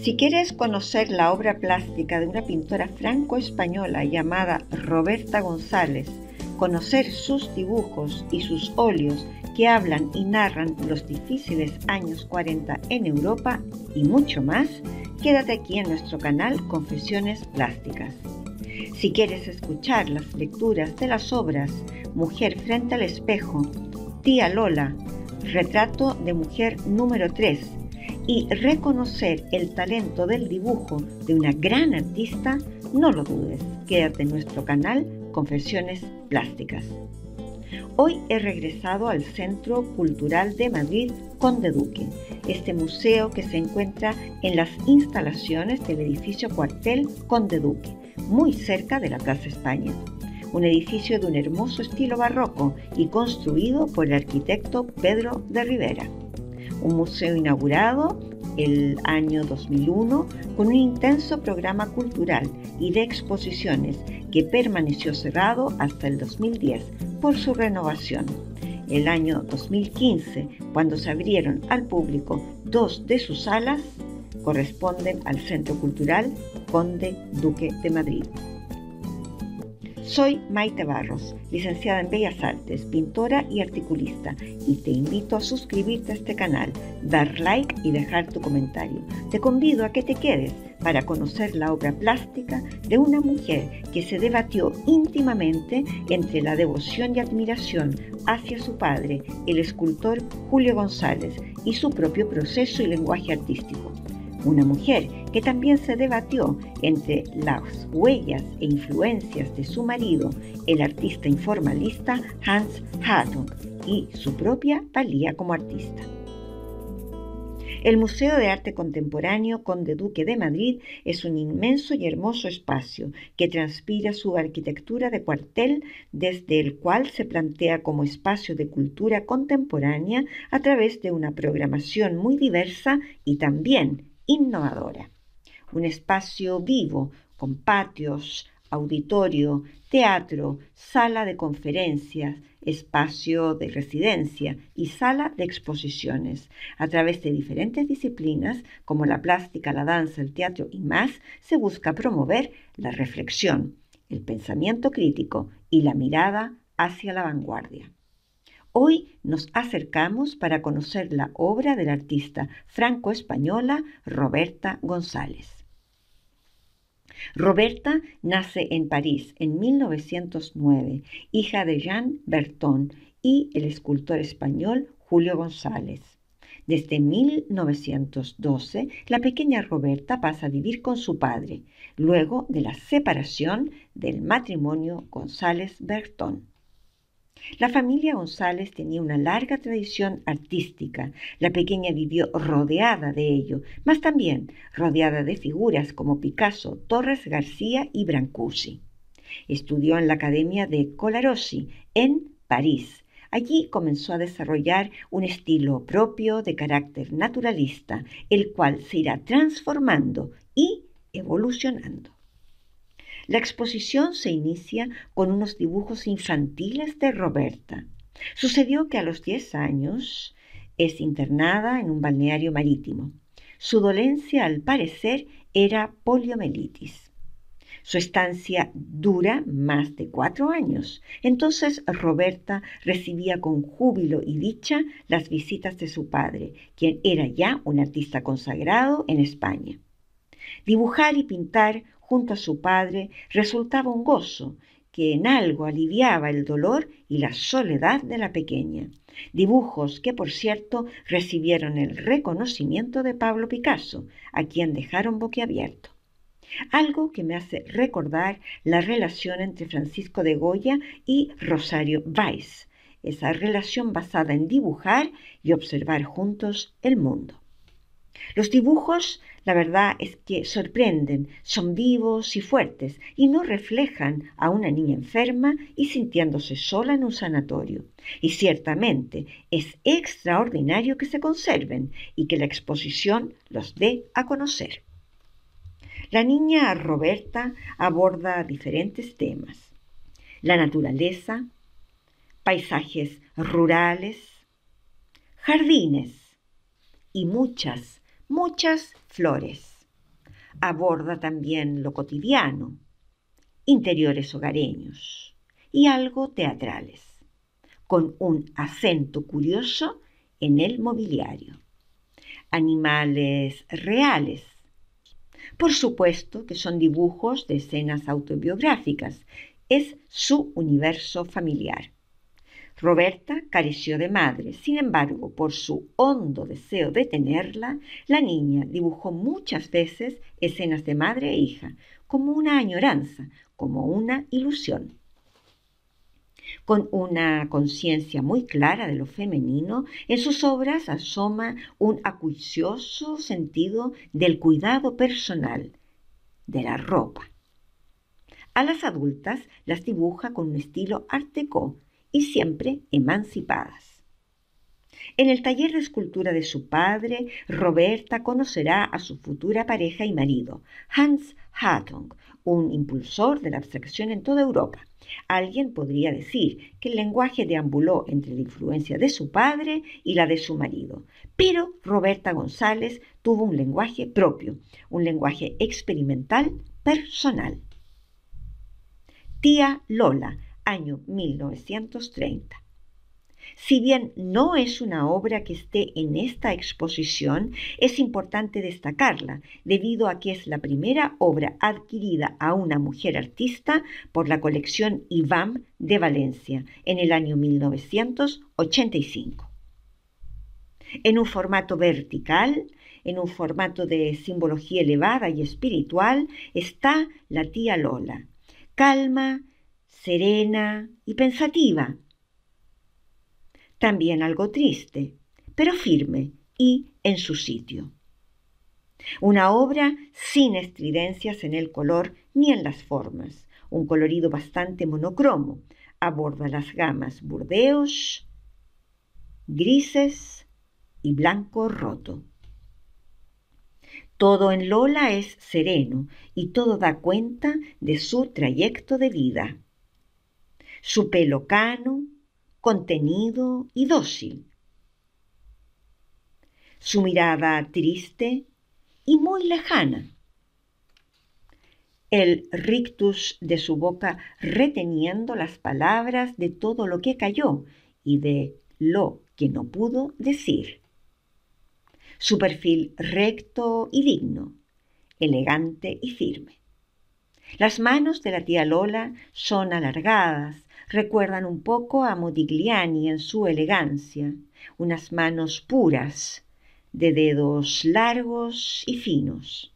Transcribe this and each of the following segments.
Si quieres conocer la obra plástica de una pintora franco-española llamada Roberta González, conocer sus dibujos y sus óleos que hablan y narran los difíciles años 40 en Europa y mucho más, quédate aquí en nuestro canal Confesiones Plásticas. Si quieres escuchar las lecturas de las obras Mujer frente al espejo, Tía Lola, Retrato de Mujer número 3, y reconocer el talento del dibujo de una gran artista, no lo dudes, quédate en nuestro canal Confesiones Plásticas. Hoy he regresado al Centro Cultural de Madrid Conde Duque, este museo que se encuentra en las instalaciones del edificio cuartel Conde Duque, muy cerca de la Plaza España. Un edificio de un hermoso estilo barroco y construido por el arquitecto Pedro de Rivera un museo inaugurado el año 2001 con un intenso programa cultural y de exposiciones que permaneció cerrado hasta el 2010 por su renovación. El año 2015, cuando se abrieron al público dos de sus salas, corresponden al Centro Cultural Conde Duque de Madrid. Soy Maite Barros, licenciada en Bellas Artes, pintora y articulista, y te invito a suscribirte a este canal, dar like y dejar tu comentario. Te convido a que te quedes para conocer la obra plástica de una mujer que se debatió íntimamente entre la devoción y admiración hacia su padre, el escultor Julio González, y su propio proceso y lenguaje artístico una mujer que también se debatió entre las huellas e influencias de su marido, el artista informalista Hans Hartung, y su propia valía como artista. El Museo de Arte Contemporáneo Conde Duque de Madrid es un inmenso y hermoso espacio que transpira su arquitectura de cuartel desde el cual se plantea como espacio de cultura contemporánea a través de una programación muy diversa y también innovadora. Un espacio vivo con patios, auditorio, teatro, sala de conferencias, espacio de residencia y sala de exposiciones. A través de diferentes disciplinas como la plástica, la danza, el teatro y más, se busca promover la reflexión, el pensamiento crítico y la mirada hacia la vanguardia. Hoy nos acercamos para conocer la obra del artista franco-española Roberta González. Roberta nace en París en 1909, hija de Jean Berton y el escultor español Julio González. Desde 1912, la pequeña Roberta pasa a vivir con su padre, luego de la separación del matrimonio González-Bertón. La familia González tenía una larga tradición artística. La pequeña vivió rodeada de ello, más también rodeada de figuras como Picasso, Torres García y Brancusi. Estudió en la Academia de Colarossi, en París. Allí comenzó a desarrollar un estilo propio de carácter naturalista, el cual se irá transformando y evolucionando. La exposición se inicia con unos dibujos infantiles de Roberta. Sucedió que a los 10 años es internada en un balneario marítimo. Su dolencia, al parecer, era poliomelitis. Su estancia dura más de cuatro años. Entonces Roberta recibía con júbilo y dicha las visitas de su padre, quien era ya un artista consagrado en España. Dibujar y pintar junto a su padre resultaba un gozo que en algo aliviaba el dolor y la soledad de la pequeña. Dibujos que, por cierto, recibieron el reconocimiento de Pablo Picasso, a quien dejaron boquiabierto. Algo que me hace recordar la relación entre Francisco de Goya y Rosario Weiss, esa relación basada en dibujar y observar juntos el mundo. Los dibujos, la verdad es que sorprenden, son vivos y fuertes y no reflejan a una niña enferma y sintiéndose sola en un sanatorio. Y ciertamente es extraordinario que se conserven y que la exposición los dé a conocer. La niña Roberta aborda diferentes temas. La naturaleza, paisajes rurales, jardines y muchas muchas flores. Aborda también lo cotidiano, interiores hogareños y algo teatrales, con un acento curioso en el mobiliario. Animales reales. Por supuesto que son dibujos de escenas autobiográficas, es su universo familiar. Roberta careció de madre, sin embargo, por su hondo deseo de tenerla, la niña dibujó muchas veces escenas de madre e hija, como una añoranza, como una ilusión. Con una conciencia muy clara de lo femenino, en sus obras asoma un acuicioso sentido del cuidado personal, de la ropa. A las adultas las dibuja con un estilo art y siempre emancipadas. En el taller de escultura de su padre, Roberta conocerá a su futura pareja y marido, Hans Hartung, un impulsor de la abstracción en toda Europa. Alguien podría decir que el lenguaje deambuló entre la influencia de su padre y la de su marido, pero Roberta González tuvo un lenguaje propio, un lenguaje experimental personal. Tía Lola, año 1930. Si bien no es una obra que esté en esta exposición, es importante destacarla, debido a que es la primera obra adquirida a una mujer artista por la colección IVAM de Valencia en el año 1985. En un formato vertical, en un formato de simbología elevada y espiritual, está la tía Lola. Calma, serena y pensativa. También algo triste, pero firme y en su sitio. Una obra sin estridencias en el color ni en las formas, un colorido bastante monocromo, aborda las gamas burdeos, grises y blanco roto. Todo en Lola es sereno y todo da cuenta de su trayecto de vida su pelo cano, contenido y dócil, su mirada triste y muy lejana. El rictus de su boca reteniendo las palabras de todo lo que cayó y de lo que no pudo decir. Su perfil recto y digno, elegante y firme. Las manos de la tía Lola son alargadas, recuerdan un poco a Modigliani en su elegancia, unas manos puras, de dedos largos y finos.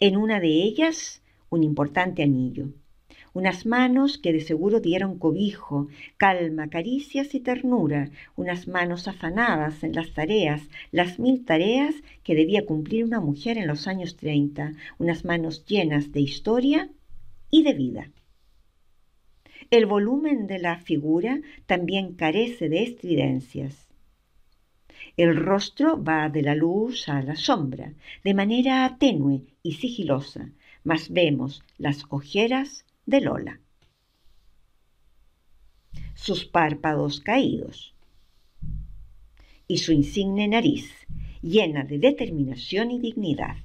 En una de ellas un importante anillo, unas manos que de seguro dieron cobijo, calma, caricias y ternura, unas manos afanadas en las tareas, las mil tareas que debía cumplir una mujer en los años 30, unas manos llenas de historia y de vida. El volumen de la figura también carece de estridencias. El rostro va de la luz a la sombra, de manera tenue y sigilosa, mas vemos las ojeras de Lola. Sus párpados caídos y su insigne nariz, llena de determinación y dignidad.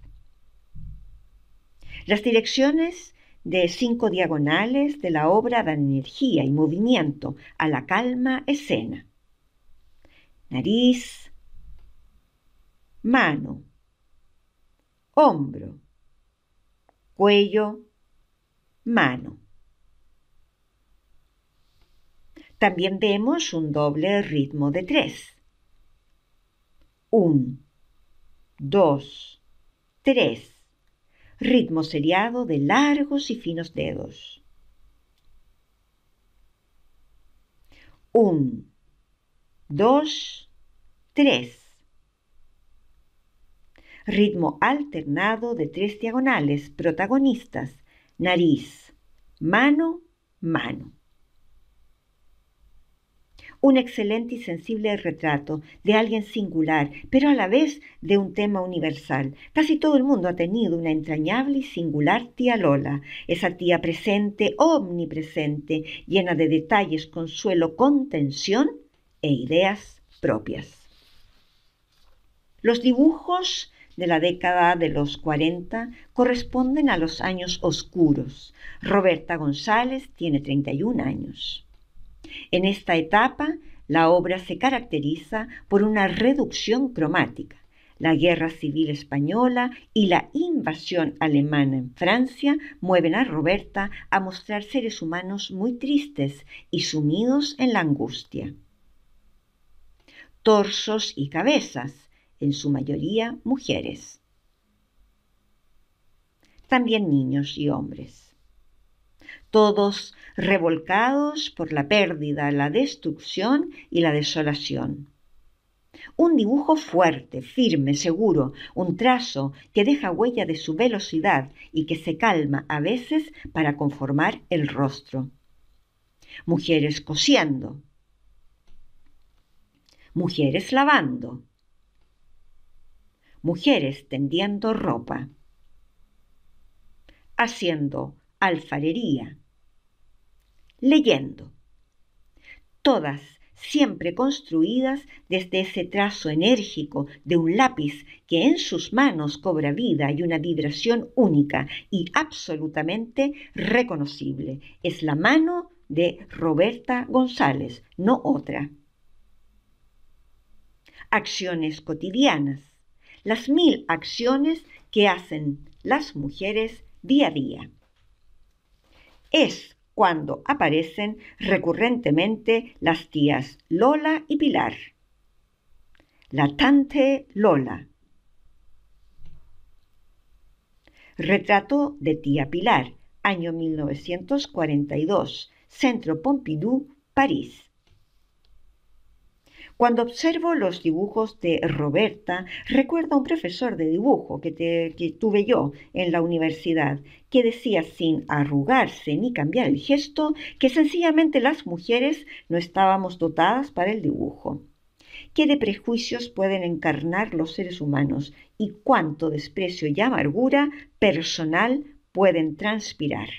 Las direcciones de cinco diagonales de la obra dan energía y movimiento a la calma escena. Nariz, mano, hombro, cuello, mano. También vemos un doble ritmo de tres. Un, dos, tres ritmo seriado de largos y finos dedos. Un, dos, tres. Ritmo alternado de tres diagonales protagonistas, nariz, mano, mano un excelente y sensible retrato de alguien singular, pero a la vez de un tema universal. Casi todo el mundo ha tenido una entrañable y singular tía Lola, esa tía presente, omnipresente, llena de detalles, consuelo, contención e ideas propias. Los dibujos de la década de los 40 corresponden a los años oscuros. Roberta González tiene 31 años. En esta etapa, la obra se caracteriza por una reducción cromática. La guerra civil española y la invasión alemana en Francia mueven a Roberta a mostrar seres humanos muy tristes y sumidos en la angustia. Torsos y cabezas, en su mayoría mujeres. También niños y hombres todos revolcados por la pérdida, la destrucción y la desolación. Un dibujo fuerte, firme, seguro, un trazo que deja huella de su velocidad y que se calma a veces para conformar el rostro. Mujeres cosiendo. Mujeres lavando. Mujeres tendiendo ropa. Haciendo alfarería. Leyendo. Todas siempre construidas desde ese trazo enérgico de un lápiz que en sus manos cobra vida y una vibración única y absolutamente reconocible. Es la mano de Roberta González, no otra. Acciones cotidianas. Las mil acciones que hacen las mujeres día a día es cuando aparecen recurrentemente las tías Lola y Pilar. La tante Lola. Retrato de tía Pilar, año 1942, Centro Pompidou, París. Cuando observo los dibujos de Roberta, recuerdo a un profesor de dibujo que, que tuve yo en la universidad, que decía sin arrugarse ni cambiar el gesto que sencillamente las mujeres no estábamos dotadas para el dibujo qué de prejuicios pueden encarnar los seres humanos y cuánto desprecio y amargura personal pueden transpirar.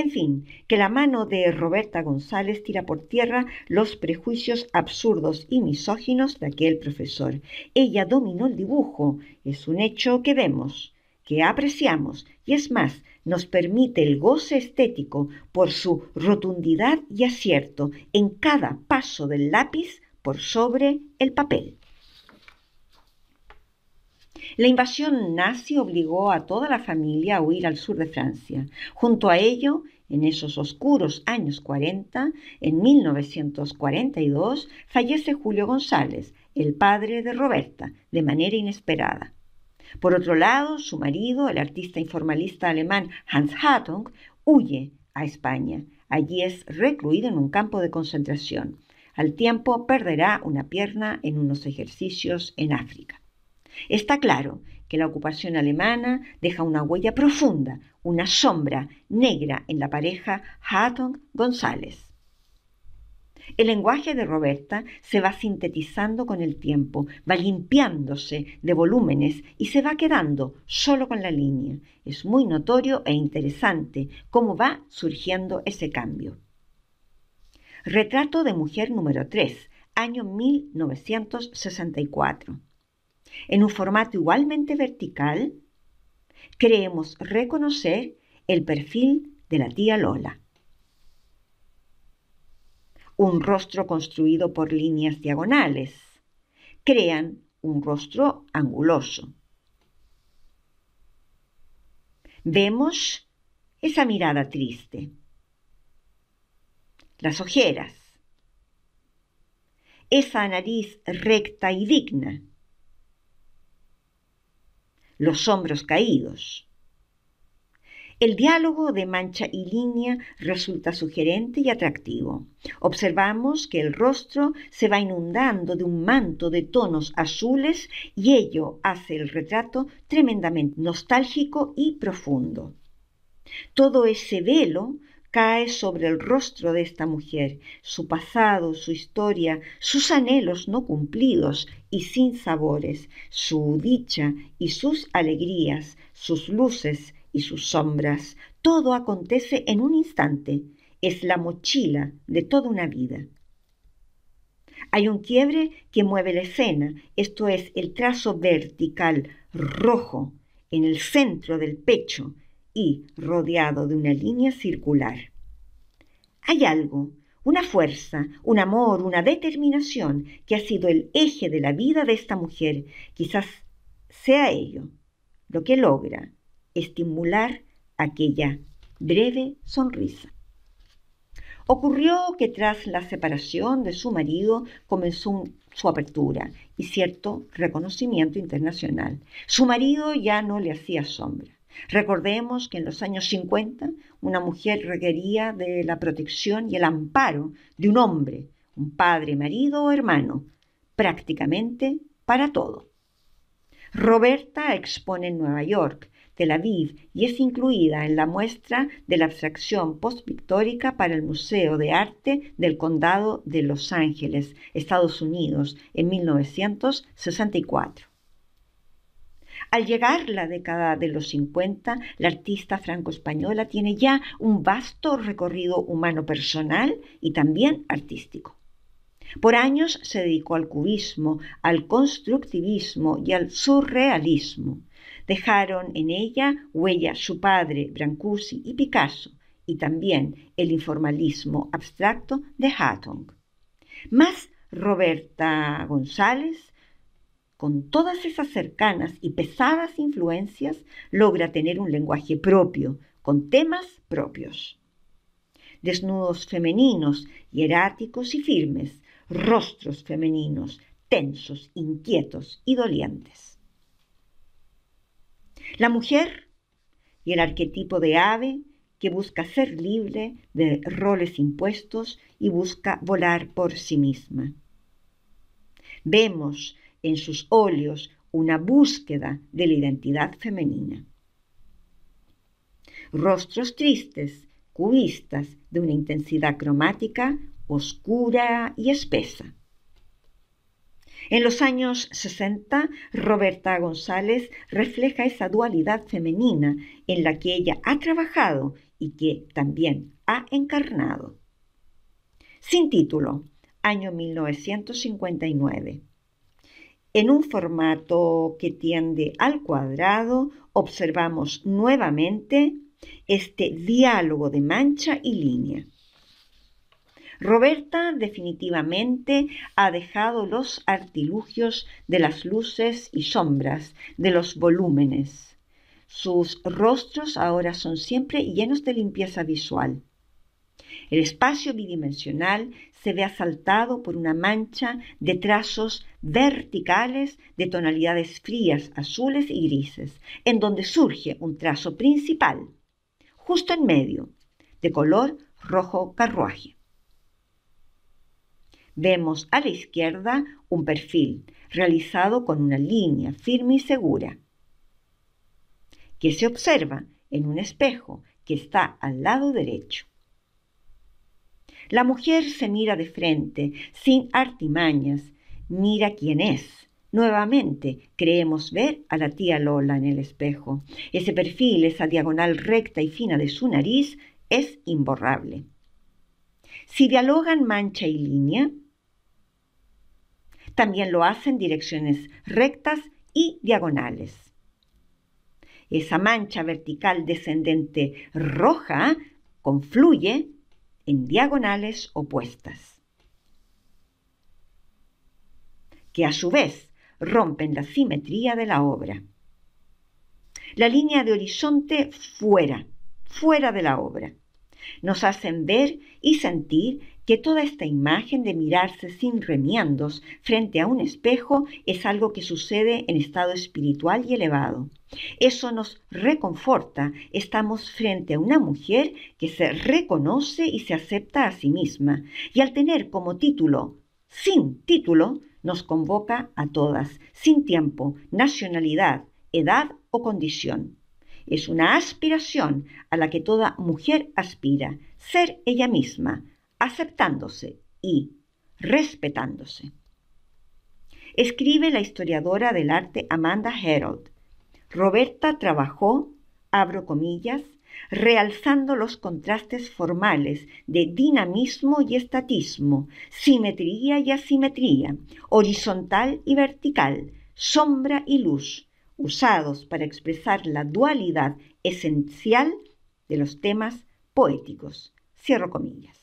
En fin, que la mano de Roberta González tira por tierra los prejuicios absurdos y misóginos de aquel profesor. Ella dominó el dibujo, es un hecho que vemos, que apreciamos, y es más, nos permite el goce estético por su rotundidad y acierto en cada paso del lápiz por sobre el papel. La invasión nazi obligó a toda la familia a huir al sur de Francia. Junto a ello, en esos oscuros años 40, en 1942, fallece Julio González, el padre de Roberta, de manera inesperada. Por otro lado, su marido, el artista informalista alemán Hans Hartung, huye a España. Allí es recluido en un campo de concentración. Al tiempo perderá una pierna en unos ejercicios en África. Está claro que la ocupación alemana deja una huella profunda, una sombra negra en la pareja Hatton-González. El lenguaje de Roberta se va sintetizando con el tiempo, va limpiándose de volúmenes y se va quedando solo con la línea. Es muy notorio e interesante cómo va surgiendo ese cambio. Retrato de mujer número 3, año 1964 en un formato igualmente vertical, creemos reconocer el perfil de la tía Lola. Un rostro construido por líneas diagonales. Crean un rostro anguloso. Vemos esa mirada triste. Las ojeras. Esa nariz recta y digna los hombros caídos. El diálogo de mancha y línea resulta sugerente y atractivo. Observamos que el rostro se va inundando de un manto de tonos azules y ello hace el retrato tremendamente nostálgico y profundo. Todo ese velo cae sobre el rostro de esta mujer, su pasado, su historia, sus anhelos no cumplidos y sin sabores, su dicha y sus alegrías, sus luces y sus sombras. Todo acontece en un instante. Es la mochila de toda una vida. Hay un quiebre que mueve la escena, esto es el trazo vertical rojo en el centro del pecho y rodeado de una línea circular. Hay algo, una fuerza, un amor, una determinación que ha sido el eje de la vida de esta mujer. Quizás sea ello lo que logra estimular aquella breve sonrisa. Ocurrió que tras la separación de su marido comenzó su apertura y cierto reconocimiento internacional. Su marido ya no le hacía sombra. Recordemos que en los años 50 una mujer requería de la protección y el amparo de un hombre, un padre, marido o hermano, prácticamente para todo. Roberta expone en Nueva York, Tel Aviv y es incluida en la muestra de la abstracción post-victórica para el Museo de Arte del Condado de Los Ángeles, Estados Unidos, en 1964. Al llegar la década de los 50, la artista franco-española tiene ya un vasto recorrido humano personal y también artístico. Por años se dedicó al cubismo, al constructivismo y al surrealismo. Dejaron en ella huella su padre, Brancusi y Picasso, y también el informalismo abstracto de Hatton. Más Roberta González con todas esas cercanas y pesadas influencias, logra tener un lenguaje propio, con temas propios. Desnudos femeninos, hieráticos y firmes, rostros femeninos, tensos, inquietos y dolientes. La mujer y el arquetipo de ave que busca ser libre de roles impuestos y busca volar por sí misma. Vemos en sus óleos una búsqueda de la identidad femenina. Rostros tristes, cubistas, de una intensidad cromática oscura y espesa. En los años 60, Roberta González refleja esa dualidad femenina en la que ella ha trabajado y que también ha encarnado. Sin título, año 1959. En un formato que tiende al cuadrado, observamos nuevamente este diálogo de mancha y línea. Roberta definitivamente ha dejado los artilugios de las luces y sombras, de los volúmenes. Sus rostros ahora son siempre llenos de limpieza visual. El espacio bidimensional se ve asaltado por una mancha de trazos verticales de tonalidades frías, azules y grises, en donde surge un trazo principal, justo en medio, de color rojo carruaje. Vemos a la izquierda un perfil realizado con una línea firme y segura, que se observa en un espejo que está al lado derecho. La mujer se mira de frente, sin artimañas, mira quién es. Nuevamente creemos ver a la tía Lola en el espejo. Ese perfil, esa diagonal recta y fina de su nariz es imborrable. Si dialogan mancha y línea, también lo hacen direcciones rectas y diagonales. Esa mancha vertical descendente roja confluye en diagonales opuestas, que a su vez rompen la simetría de la obra. La línea de horizonte fuera, fuera de la obra nos hacen ver y sentir que toda esta imagen de mirarse sin remiendos frente a un espejo es algo que sucede en estado espiritual y elevado. Eso nos reconforta, estamos frente a una mujer que se reconoce y se acepta a sí misma, y al tener como título, sin título, nos convoca a todas, sin tiempo, nacionalidad, edad o condición. Es una aspiración a la que toda mujer aspira, ser ella misma, aceptándose y respetándose. Escribe la historiadora del arte Amanda Herold. Roberta trabajó, abro comillas, realzando los contrastes formales de dinamismo y estatismo, simetría y asimetría, horizontal y vertical, sombra y luz, usados para expresar la dualidad esencial de los temas poéticos. Cierro comillas.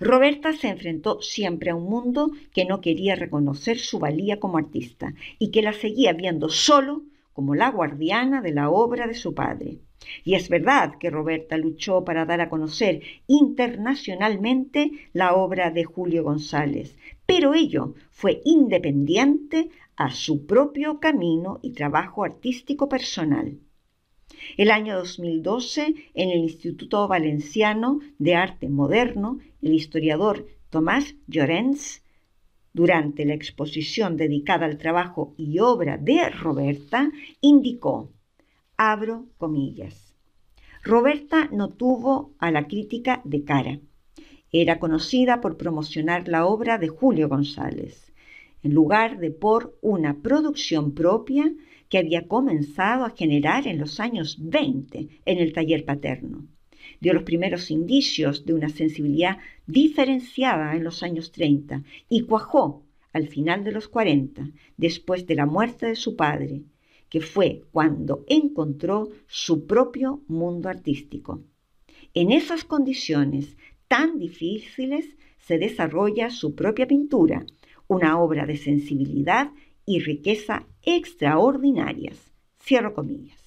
Roberta se enfrentó siempre a un mundo que no quería reconocer su valía como artista y que la seguía viendo solo como la guardiana de la obra de su padre. Y es verdad que Roberta luchó para dar a conocer internacionalmente la obra de Julio González, pero ello fue independiente a su propio camino y trabajo artístico personal. El año 2012, en el Instituto Valenciano de Arte Moderno, el historiador Tomás Llorens, durante la exposición dedicada al trabajo y obra de Roberta, indicó, abro comillas, Roberta no tuvo a la crítica de cara. Era conocida por promocionar la obra de Julio González en lugar de por una producción propia que había comenzado a generar en los años 20 en el taller paterno. Dio los primeros indicios de una sensibilidad diferenciada en los años 30 y cuajó al final de los 40, después de la muerte de su padre, que fue cuando encontró su propio mundo artístico. En esas condiciones tan difíciles se desarrolla su propia pintura, una obra de sensibilidad y riqueza extraordinarias. Cierro comillas.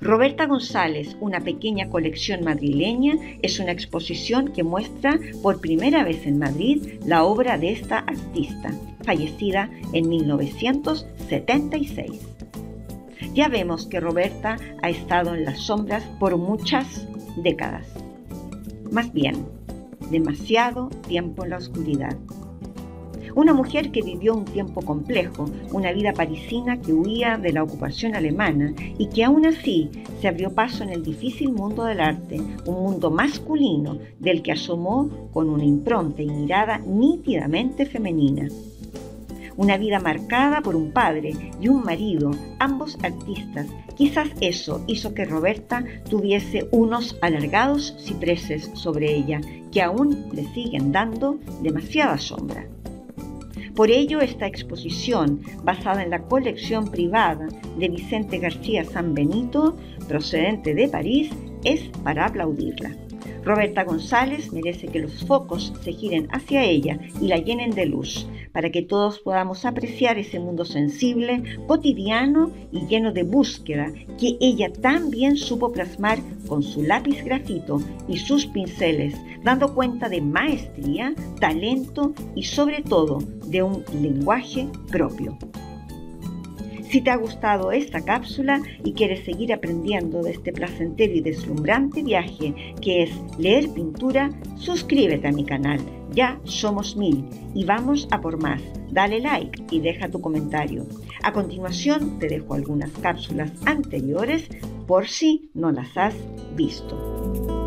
Roberta González, una pequeña colección madrileña, es una exposición que muestra por primera vez en Madrid la obra de esta artista, fallecida en 1976. Ya vemos que Roberta ha estado en las sombras por muchas décadas. Más bien, demasiado tiempo en la oscuridad. Una mujer que vivió un tiempo complejo, una vida parisina que huía de la ocupación alemana y que aún así se abrió paso en el difícil mundo del arte, un mundo masculino del que asomó con una impronta y mirada nítidamente femenina una vida marcada por un padre y un marido, ambos artistas. Quizás eso hizo que Roberta tuviese unos alargados cipreses sobre ella que aún le siguen dando demasiada sombra. Por ello, esta exposición, basada en la colección privada de Vicente García San Benito, procedente de París, es para aplaudirla. Roberta González merece que los focos se giren hacia ella y la llenen de luz, para que todos podamos apreciar ese mundo sensible, cotidiano y lleno de búsqueda que ella también supo plasmar con su lápiz grafito y sus pinceles, dando cuenta de maestría, talento y sobre todo de un lenguaje propio. Si te ha gustado esta cápsula y quieres seguir aprendiendo de este placentero y deslumbrante viaje que es leer pintura, suscríbete a mi canal. Ya somos mil y vamos a por más. Dale like y deja tu comentario. A continuación te dejo algunas cápsulas anteriores por si no las has visto.